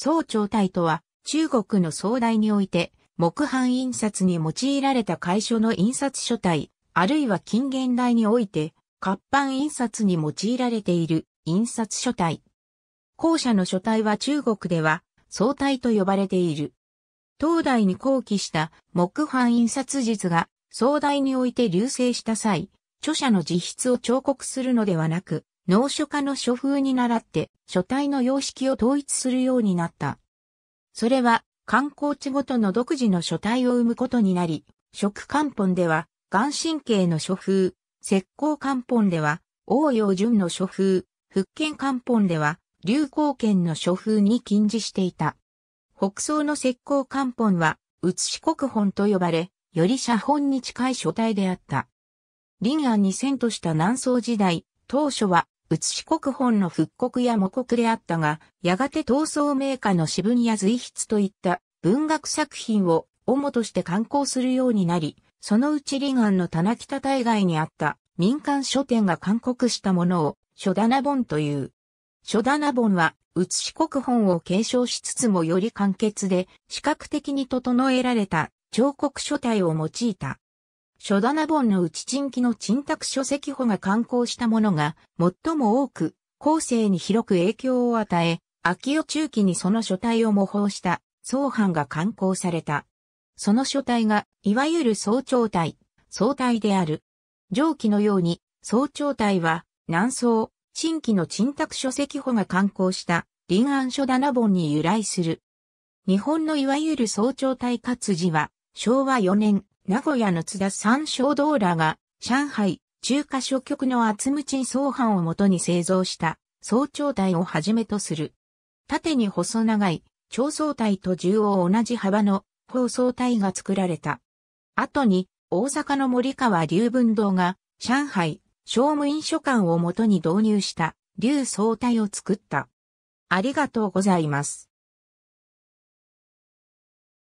総長体とは、中国の総代において、木版印刷に用いられた楷書の印刷書体、あるいは近現代において、活版印刷に用いられている印刷書体。後者の書体は中国では、総体と呼ばれている。当大に後期した木版印刷術が、総代において流星した際、著者の自筆を彫刻するのではなく、農書家の書風に倣って書体の様式を統一するようになった。それは観光地ごとの独自の書体を生むことになり、食漢本では眼神経の書風、石膏漢本では応用順の書風、福建漢本では流行圏の書風に禁じしていた。北宋の石膏漢本は写し国本と呼ばれ、より写本に近い書体であった。林安に遷都した南宋時代、当初は写し国本の復刻や模刻であったが、やがて闘争名家の詩文や随筆といった文学作品を主として刊行するようになり、そのうち離岸の棚北大外にあった民間書店が勧告したものを書棚本という。書棚本は写し国本を継承しつつもより簡潔で視覚的に整えられた彫刻書体を用いた。書棚本のうち陳記の陳託書籍保が刊行したものが最も多く、後世に広く影響を与え、秋を中期にその書体を模倣した総版が刊行された。その書体が、いわゆる総長体、総体である。上記のように、総長体は、南宋、新規の陳託書籍保が刊行した臨安書棚本に由来する。日本のいわゆる総長体活字は、昭和4年、名古屋の津田三省堂らが、上海、中華諸局の厚口。総相反をもとに製造した、総長体をはじめとする。縦に細長い、長総体と縦横同じ幅の、高総体が作られた。後に、大阪の森川流文堂が、上海、商務印書館をもとに導入した、流総体を作った。ありがとうございます。